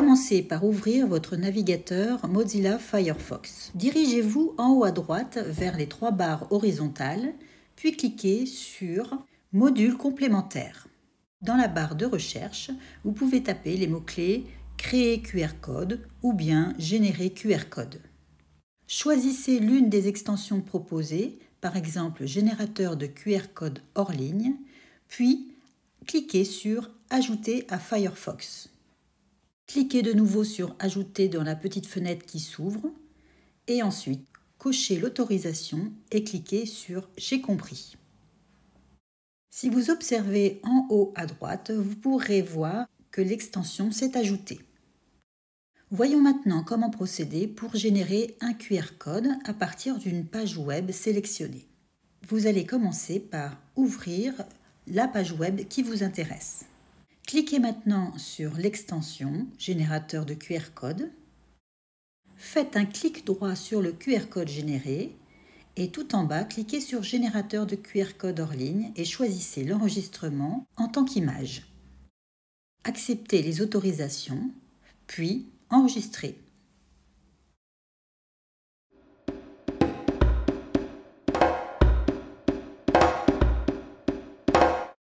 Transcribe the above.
Commencez par ouvrir votre navigateur Mozilla Firefox. Dirigez-vous en haut à droite vers les trois barres horizontales, puis cliquez sur Modules complémentaires. Dans la barre de recherche, vous pouvez taper les mots-clés Créer QR code ou bien Générer QR code. Choisissez l'une des extensions proposées, par exemple Générateur de QR code hors ligne, puis cliquez sur Ajouter à Firefox. Cliquez de nouveau sur Ajouter dans la petite fenêtre qui s'ouvre et ensuite cochez l'autorisation et cliquez sur J'ai compris. Si vous observez en haut à droite, vous pourrez voir que l'extension s'est ajoutée. Voyons maintenant comment procéder pour générer un QR code à partir d'une page web sélectionnée. Vous allez commencer par ouvrir la page web qui vous intéresse. Cliquez maintenant sur l'extension Générateur de QR code. Faites un clic droit sur le QR code généré et tout en bas, cliquez sur Générateur de QR code hors ligne et choisissez l'enregistrement en tant qu'image. Acceptez les autorisations, puis Enregistrer.